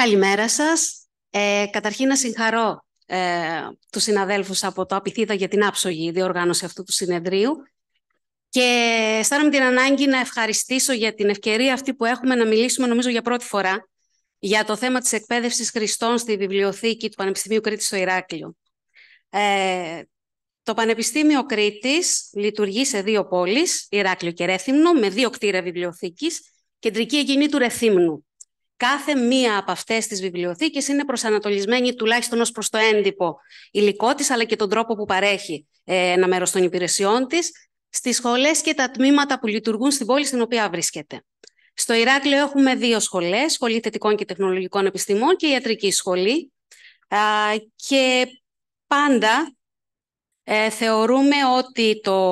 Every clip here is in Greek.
Καλημέρα σας. Ε, καταρχήν να συγχαρώ ε, τους συναδέλφους από το Απιθύτα για την άψογη διοργάνωση αυτού του συνεδρίου και αισθάνομαι την ανάγκη να ευχαριστήσω για την ευκαιρία αυτή που έχουμε να μιλήσουμε νομίζω για πρώτη φορά για το θέμα της εκπαίδευσης χρηστών στη βιβλιοθήκη του Πανεπιστημίου Κρήτης στο Ηράκλειο. Ε, το Πανεπιστήμιο Κρήτης λειτουργεί σε δύο πόλεις, Ηράκλειο και Ρέθυμνο, με δύο κτίρια βιβλιοθήκης, κεντρική εκείνη του Ρεθύμνου. Κάθε μία από αυτές τις βιβλιοθήκες είναι προσανατολισμένη τουλάχιστον ως προς το έντυπο υλικό της, αλλά και τον τρόπο που παρέχει ε, ένα μέρος των υπηρεσιών της στις σχολές και τα τμήματα που λειτουργούν στην πόλη στην οποία βρίσκεται. Στο Ηράκλειο έχουμε δύο σχολές, Σχολή Θετικών και Τεχνολογικών Επιστημών και Ιατρική Σχολή. Και πάντα ε, θεωρούμε ότι το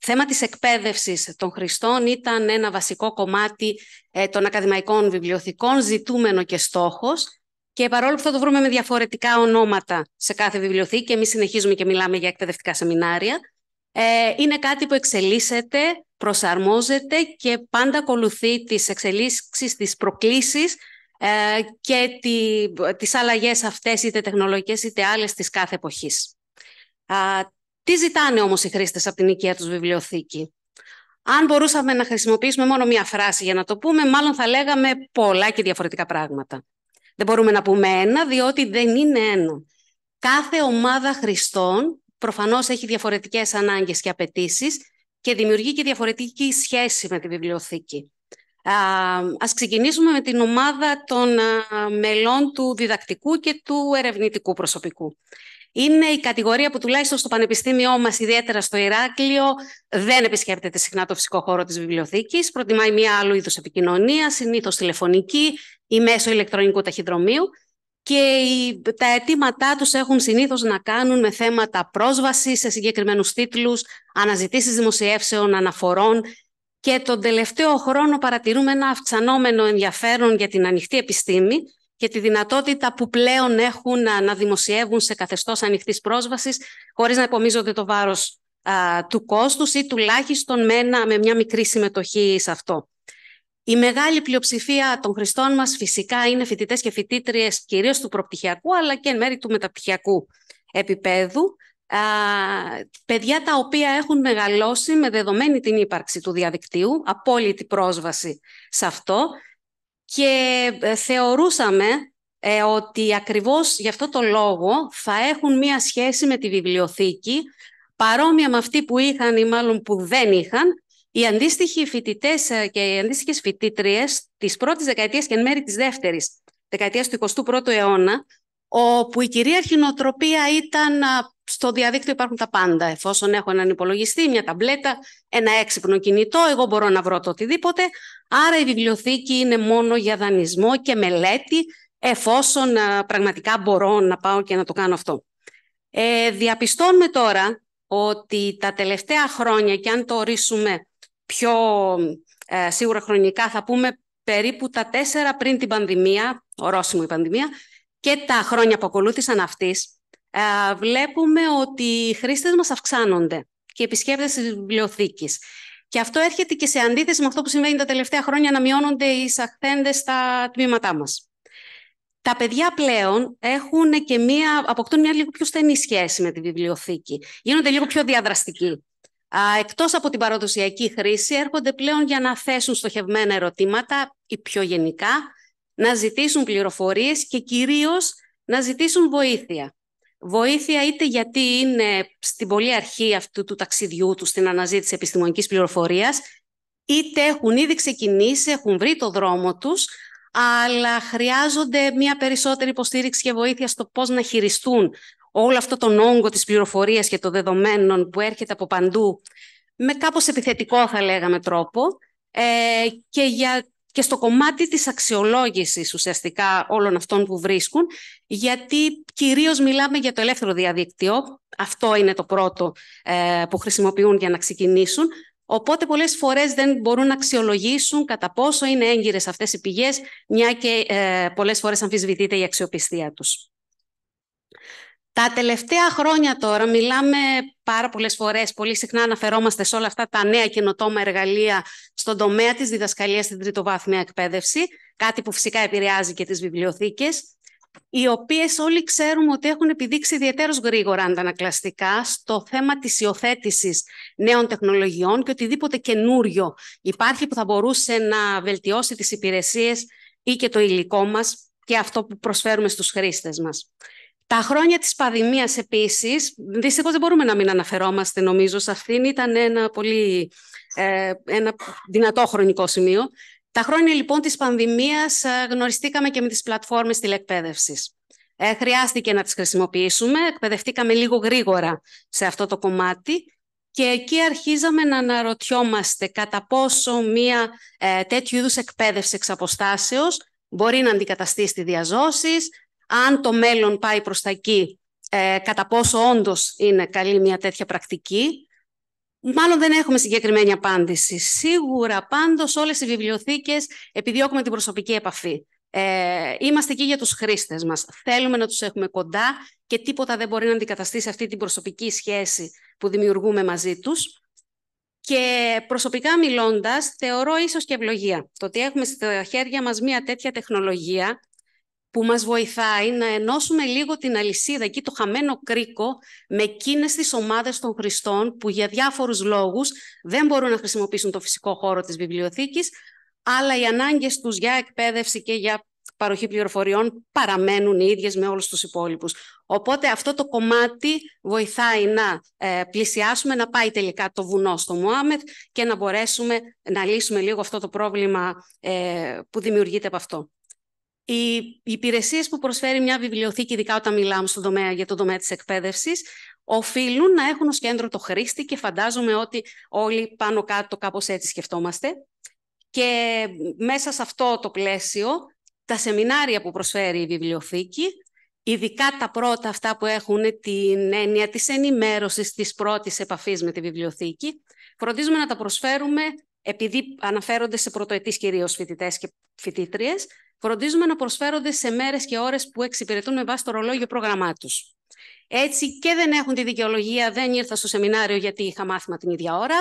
θέμα της εκπαίδευσης των χρηστών ήταν ένα βασικό κομμάτι ε, των ακαδημαϊκών βιβλιοθηκών, ζητούμενο και στόχος. Και παρόλο που θα το βρούμε με διαφορετικά ονόματα σε κάθε βιβλιοθήκη, και εμείς συνεχίζουμε και μιλάμε για εκπαιδευτικά σεμινάρια, ε, είναι κάτι που εξελίσσεται, προσαρμόζεται και πάντα ακολουθεί τις εξελίξεις, τις προκλήσεις ε, και τις αλλαγές αυτές, είτε τεχνολογικές είτε άλλες, της κάθε εποχής. Τι ζητάνε όμως οι χρήστες από την οικία τους βιβλιοθήκη. Αν μπορούσαμε να χρησιμοποιήσουμε μόνο μία φράση για να το πούμε, μάλλον θα λέγαμε πολλά και διαφορετικά πράγματα. Δεν μπορούμε να πούμε ένα, διότι δεν είναι ένα. Κάθε ομάδα χρηστών προφανώς έχει διαφορετικές ανάγκες και απαιτήσεις και δημιουργεί και διαφορετική σχέση με τη βιβλιοθήκη. Α, ας ξεκινήσουμε με την ομάδα των μελών του διδακτικού και του ερευνητικού προσωπικού είναι η κατηγορία που τουλάχιστον στο πανεπιστήμιό μας, ιδιαίτερα στο Ηράκλειο, δεν επισκέπτεται συχνά το φυσικό χώρο της βιβλιοθήκης, προτιμάει μία άλλου είδους επικοινωνία, συνήθως τηλεφωνική ή μέσω ηλεκτρονικού ταχυδρομείου και τα αιτήματά τους έχουν συνήθως να κάνουν με θέματα πρόσβασης σε συγκεκριμένους τίτλους, αναζητήσεις δημοσιεύσεων, αναφορών και τον τελευταίο χρόνο παρατηρούμε ένα αυξανόμενο ενδιαφέρον για την ανοιχτή επιστήμη, και τη δυνατότητα που πλέον έχουν να, να δημοσιεύουν σε καθεστώς ανοιχτής πρόσβασης χωρίς να επομίζονται το βάρος του κόστους ή τουλάχιστον με, με μια μικρή συμμετοχή σε αυτό. Η μεγάλη πλειοψηφία των χρηστών μας φυσικά είναι φοιτητές και φοιτήτριες κυρίως του προπτυχιακού αλλά και εν μέρη του μεταπτυχιακού επίπεδου. Α, παιδιά τα οποία έχουν μεγαλώσει με δεδομένη την ύπαρξη του διαδικτύου, απόλυτη πρόσβαση σε αυτό και ε, θεωρούσαμε ε, ότι ακριβώς γι' αυτό το λόγο θα έχουν μία σχέση με τη βιβλιοθήκη παρόμοια με αυτή που είχαν ή μάλλον που δεν είχαν οι αντίστοιχοι φοιτητές ε, και οι αντίστοιχες φοιτήτριες της πρώτης δεκαετίας και εν μέρη της δεύτερης δεκαετίας του 21ου αιώνα, όπου η κυρίαρχη νοοτροπία ήταν στο διαδίκτυο υπάρχουν τα πάντα. Εφόσον έχω έναν υπολογιστή, μια ταμπλέτα, ένα έξυπνο κινητό, εγώ μπορώ να βρω το οτιδήποτε. Άρα η βιβλιοθήκη είναι μόνο για δανεισμό και μελέτη, εφόσον πραγματικά μπορώ να πάω και να το κάνω αυτό. Ε, διαπιστώνουμε τώρα ότι τα τελευταία χρόνια, και αν το ορίσουμε πιο ε, σίγουρα χρονικά, θα πούμε περίπου τα τέσσερα πριν την πανδημία, ορόσημο η πανδημία, και τα χρόνια που ακολούθησαν αυτής, ε, βλέπουμε ότι οι χρήστες μας αυξάνονται και οι επισκέπτες της βιβλιοθήκης. Και αυτό έρχεται και σε αντίθεση με αυτό που συμβαίνει τα τελευταία χρόνια να μειώνονται οι εισαχθέντες στα τμήματά μας. Τα παιδιά πλέον έχουν και μία, αποκτούν μια λίγο πιο στενή σχέση με τη βιβλιοθήκη. Γίνονται λίγο πιο διαδραστικοί. Εκτός από την παραδοσιακή χρήση, έρχονται πλέον για να θέσουν στοχευμένα ερωτήματα ή πιο γενικά, να ζητήσουν πληροφορίες και κυρίως να ζητήσουν βοήθεια. Βοήθεια είτε γιατί είναι στην πολύ αρχή αυτού του ταξιδιού του στην αναζήτηση επιστημονικής πληροφορίας, είτε έχουν ήδη ξεκινήσει, έχουν βρει το δρόμο τους, αλλά χρειάζονται μια περισσότερη υποστήριξη και βοήθεια στο πώς να χειριστούν όλο αυτό τον όγκο της πληροφορίας και των δεδομένων που έρχεται από παντού με κάπως επιθετικό θα λέγαμε τρόπο ε, και για και στο κομμάτι της αξιολόγησης ουσιαστικά όλων αυτών που βρίσκουν, γιατί κυρίως μιλάμε για το ελεύθερο διαδίκτυο. Αυτό είναι το πρώτο ε, που χρησιμοποιούν για να ξεκινήσουν. Οπότε πολλές φορές δεν μπορούν να αξιολογήσουν κατά πόσο είναι έγκυρες αυτές οι πηγές, μια και ε, πολλές φορές αμφισβητείται η αξιοπιστία τους. Τα τελευταία χρόνια τώρα μιλάμε πάρα πολλές φορές, πολύ συχνά αναφερόμαστε σε όλα αυτά τα νέα καινοτόμα εργαλεία στον τομέα της διδασκαλίας στην τριτοβάθμια εκπαίδευση, κάτι που φυσικά επηρεάζει και τις βιβλιοθήκες, οι οποίες όλοι ξέρουμε ότι έχουν επιδείξει ιδιαίτερως γρήγορα αντανακλαστικά στο θέμα της υιοθέτησης νέων τεχνολογιών και οτιδήποτε καινούριο υπάρχει που θα μπορούσε να βελτιώσει τις υπηρεσίες ή και το υλικό μας και αυτό που προσφέρουμε στους χρήστες μας. Τα χρόνια της πανδημίας επίσης, δυστυχώς δεν μπορούμε να μην αναφερόμαστε νομίζω σε αυτήν, ήταν ένα πολύ ε, ένα δυνατό χρονικό σημείο. Τα χρόνια λοιπόν της πανδημίας ε, γνωριστήκαμε και με τις πλατφόρμες τηλεκπαίδευσης. Ε, χρειάστηκε να τις χρησιμοποιήσουμε, εκπαιδευτήκαμε λίγο γρήγορα σε αυτό το κομμάτι και εκεί αρχίζαμε να αναρωτιόμαστε κατά πόσο μία ε, τέτοιου είδους εκπαίδευση εξ μπορεί να αντικαταστήσει τη διαζώσεις, αν το μέλλον πάει προς τα εκεί, ε, κατά πόσο όντως είναι καλή μια τέτοια πρακτική, μάλλον δεν έχουμε συγκεκριμένη απάντηση. Σίγουρα πάντως όλες οι βιβλιοθήκες επιδιώκουμε την προσωπική επαφή. Ε, είμαστε εκεί για τους χρήστες μας. Θέλουμε να τους έχουμε κοντά και τίποτα δεν μπορεί να αντικαταστήσει αυτή την προσωπική σχέση που δημιουργούμε μαζί τους. Και προσωπικά μιλώντας, θεωρώ ίσως και ευλογία. Το ότι έχουμε στα χέρια μας μια τέτοια τεχνολογία που μας βοηθάει να ενώσουμε λίγο την αλυσίδα εκεί το χαμένο κρίκο με εκείνες τις ομάδες των χρηστών που για διάφορους λόγους δεν μπορούν να χρησιμοποιήσουν το φυσικό χώρο της βιβλιοθήκης αλλά οι ανάγκες τους για εκπαίδευση και για παροχή πληροφοριών παραμένουν οι ίδιες με όλους τους υπόλοιπους. Οπότε αυτό το κομμάτι βοηθάει να ε, πλησιάσουμε, να πάει τελικά το βουνό στο Μωάμεθ και να μπορέσουμε να λύσουμε λίγο αυτό το πρόβλημα ε, που δημιουργείται από αυτό. Οι υπηρεσίες που προσφέρει μια βιβλιοθήκη, ειδικά όταν μιλάμε στο τομέα, για τον τομέα της εκπαίδευσης, οφείλουν να έχουν ως κέντρο το χρήστη και φαντάζομαι ότι όλοι πάνω κάτω κάπως έτσι σκεφτόμαστε. Και μέσα σε αυτό το πλαίσιο, τα σεμινάρια που προσφέρει η βιβλιοθήκη, ειδικά τα πρώτα αυτά που έχουν την έννοια της ενημέρωσης της πρώτης επαφής με τη βιβλιοθήκη, φροντίζουμε να τα προσφέρουμε επειδή αναφέρονται σε πρωτοετής κυρίως φοιτητές και φοιτήτριες, φροντίζουμε να προσφέρονται σε μέρες και ώρες που εξυπηρετούν με βάση το ρολόγιο πρόγραμμά τους. Έτσι και δεν έχουν τη δικαιολογία, δεν ήρθα στο σεμινάριο γιατί είχα μάθημα την ίδια ώρα,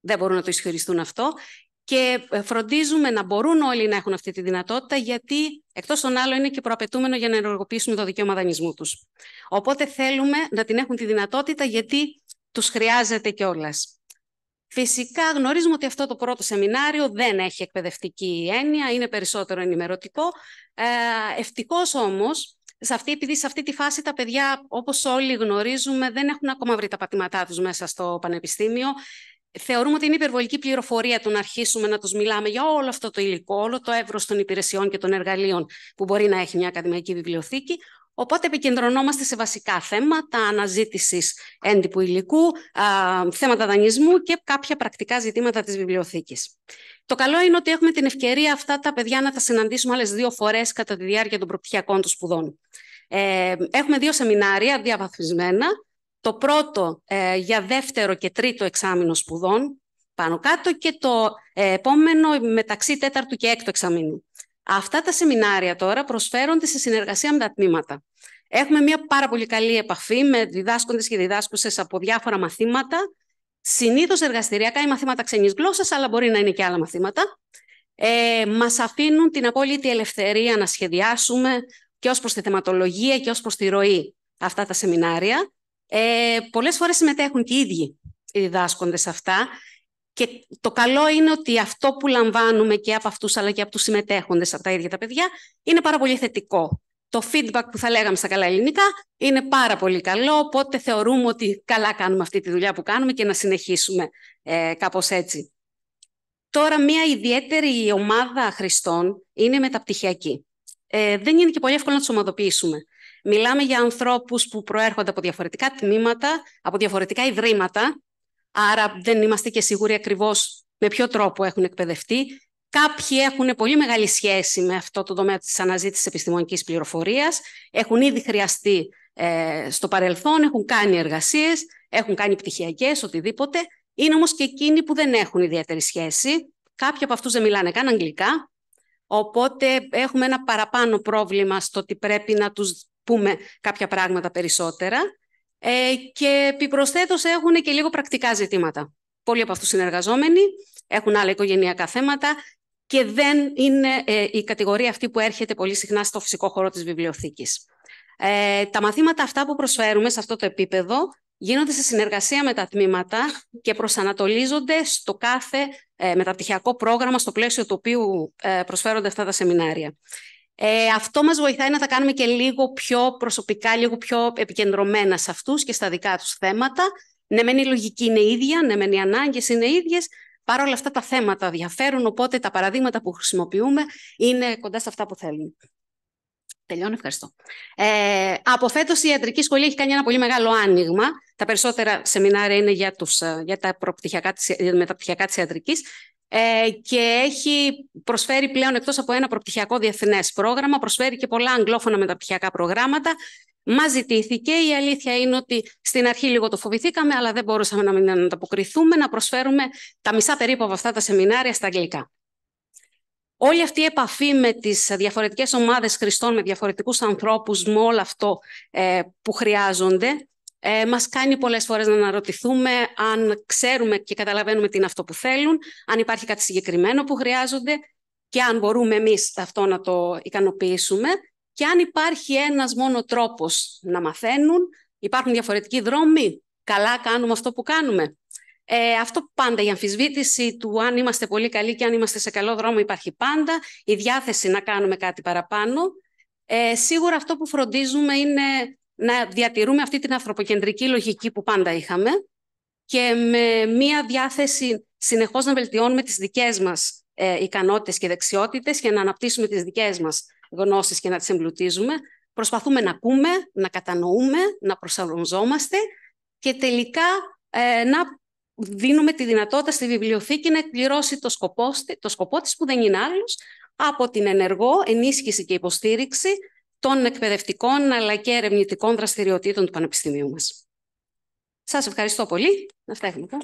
δεν μπορούν να το ισχυριστούν αυτό και ε, φροντίζουμε να μπορούν όλοι να έχουν αυτή τη δυνατότητα, γιατί εκτός των άλλων είναι και προαπαιτούμενο για να ενεργοποιήσουν το δικαίωμα δανεισμού τους. Οπότε θέλουμε να την έχουν τη δυνατότητα, γιατί τους χρειάζεται κιόλας. Φυσικά γνωρίζουμε ότι αυτό το πρώτο σεμινάριο δεν έχει εκπαιδευτική έννοια, είναι περισσότερο ενημερωτικό. Ευτυχώ ευτυχώς όμως, σε αυτή, επειδή σε αυτή τη φάση τα παιδιά, όπως όλοι γνωρίζουμε, δεν έχουν ακόμα βρει τα πατήματά τους μέσα στο πανεπιστήμιο, θεωρούμε ότι είναι υπερβολική πληροφορία το να αρχίσουμε να τους μιλάμε για όλο αυτό το υλικό, όλο το εύρος των υπηρεσιών και των εργαλείων που μπορεί να έχει μια ακαδημαϊκή βιβλιοθήκη. Οπότε επικεντρωνόμαστε σε βασικά θέματα αναζήτησης έντυπου υλικού, α, θέματα δανεισμού και κάποια πρακτικά ζητήματα της βιβλιοθήκης. Το καλό είναι ότι έχουμε την ευκαιρία αυτά τα παιδιά να τα συναντήσουμε άλλες δύο φορές κατά τη διάρκεια των προπτυχιακών τους σπουδών. Ε, έχουμε δύο σεμινάρια διαβαθμισμένα. Το πρώτο ε, για δεύτερο και τρίτο εξάμεινο σπουδών πάνω κάτω και το ε, επόμενο μεταξύ τέταρτου και έκτου εξαμήνου. Αυτά τα σεμινάρια τώρα προσφέρονται σε συνεργασία με τα τμήματα. Έχουμε μια πάρα πολύ καλή επαφή με διδάσκοντες και διδάσκουσες από διάφορα μαθήματα. Συνήθως εργαστηριακά ή μαθήματα ξενής γλώσσας, αλλά μπορεί να είναι και άλλα μαθήματα. Ε, μας αφήνουν την απόλυτη ελευθερία να σχεδιάσουμε και ως προς τη θεματολογία και ως προς τη ροή αυτά τα σεμινάρια. Ε, πολλές φορές συμμετέχουν και οι ίδιοι οι διδάσκοντες αυτά και το καλό είναι ότι αυτό που λαμβάνουμε και από αυτούς αλλά και από τους συμμετέχοντες από τα ίδια τα παιδιά είναι πάρα πολύ θετικό. Το feedback που θα λέγαμε στα καλά ελληνικά είναι πάρα πολύ καλό, οπότε θεωρούμε ότι καλά κάνουμε αυτή τη δουλειά που κάνουμε και να συνεχίσουμε ε, κάπως έτσι. Τώρα, μια ιδιαίτερη ομάδα χρηστών είναι μεταπτυχιακή. Ε, δεν είναι και πολύ εύκολο να τους ομαδοποιήσουμε. Μιλάμε για ανθρώπους που προέρχονται από διαφορετικά τμήματα, από διαφορετικά ιδρύματα, άρα δεν είμαστε και σίγουροι ακριβώς με ποιο τρόπο έχουν εκπαιδευτεί. Κάποιοι έχουν πολύ μεγάλη σχέση με αυτό το τομέα της αναζήτησης επιστημονικής πληροφορίας, έχουν ήδη χρειαστεί ε, στο παρελθόν, έχουν κάνει εργασίες, έχουν κάνει πτυχιακές, οτιδήποτε. Είναι όμως και εκείνοι που δεν έχουν ιδιαίτερη σχέση. Κάποιοι από αυτούς δεν μιλάνε καν αγγλικά, οπότε έχουμε ένα παραπάνω πρόβλημα στο ότι πρέπει να τους πούμε κάποια πράγματα περισσότερα. Ε, και επιπροσθέτως έχουν και λίγο πρακτικά ζητήματα. Πολλοί από αυτούς συνεργαζόμενοι έχουν άλλα οικογενειακά θέματα και δεν είναι ε, η κατηγορία αυτή που έρχεται πολύ συχνά στο φυσικό χώρο της βιβλιοθήκης. Ε, τα μαθήματα αυτά που προσφέρουμε σε αυτό το επίπεδο γίνονται σε συνεργασία με τα τμήματα και προσανατολίζονται στο κάθε ε, μεταπτυχιακό πρόγραμμα στο πλαίσιο του οποίου προσφέρονται αυτά τα σεμινάρια. Ε, αυτό μας βοηθάει να τα κάνουμε και λίγο πιο προσωπικά, λίγο πιο επικεντρωμένα σε αυτούς και στα δικά τους θέματα. Ναι, μεν η λογική είναι ίδια, ναι, μεν οι ανάγκες είναι ίδιες, Παρ' όλα αυτά τα θέματα διαφέρουν, οπότε τα παραδείγματα που χρησιμοποιούμε είναι κοντά σε αυτά που θέλουν. Τελειώνω, ευχαριστώ. Ε, από φέτος η ιατρική σχολή έχει κάνει ένα πολύ μεγάλο άνοιγμα. Τα περισσότερα σεμινάρια είναι για, τους, ε, για τα προπτυχιακά, μεταπτυχιακά της ιατρικής. Ε, και έχει προσφέρει πλέον εκτός από ένα προπτυχιακό διεθνές πρόγραμμα, προσφέρει και πολλά αγγλόφωνα μεταπτυχιακά προγράμματα. Μα ζητήθηκε, η αλήθεια είναι ότι στην αρχή λίγο το φοβηθήκαμε, αλλά δεν μπορούσαμε να μην ανταποκριθούμε, να προσφέρουμε τα μισά περίπου από αυτά τα σεμινάρια στα αγγλικά. Όλη αυτή η επαφή με τις διαφορετικές ομάδες χρηστών, με διαφορετικούς ανθρώπους, με όλο αυτό ε, που χρειάζονται, ε, μας κάνει πολλές φορές να αναρωτηθούμε αν ξέρουμε και καταλαβαίνουμε τι είναι αυτό που θέλουν, αν υπάρχει κάτι συγκεκριμένο που χρειάζονται και αν μπορούμε εμείς αυτό να το ικανοποιήσουμε και αν υπάρχει ένας μόνο τρόπος να μαθαίνουν, υπάρχουν διαφορετικοί δρόμοι, καλά κάνουμε αυτό που κάνουμε. Ε, αυτό πάντα, η αμφισβήτηση του αν είμαστε πολύ καλοί και αν είμαστε σε καλό δρόμο υπάρχει πάντα, η διάθεση να κάνουμε κάτι παραπάνω. Ε, σίγουρα αυτό που φροντίζουμε είναι να διατηρούμε αυτή την ανθρωποκεντρική λογική που πάντα είχαμε και με μία διάθεση συνεχώς να βελτιώνουμε τις δικές μας ε, ικανότητες και δεξιότητες και να αναπτύσσουμε τις δικές μας γνώσεις και να τις εμπλουτίζουμε. Προσπαθούμε να ακούμε, να κατανοούμε, να προσαρμοζόμαστε και τελικά ε, να δίνουμε τη δυνατότητα στη βιβλιοθήκη να εκπληρώσει το σκοπό, το σκοπό της που δεν είναι άλλος από την ενεργό ενίσχυση και υποστήριξη των εκπαιδευτικών αλλά και ερευνητικών δραστηριοτήτων του Πανεπιστημίου μας. Σας ευχαριστώ πολύ. Να φτάσουμε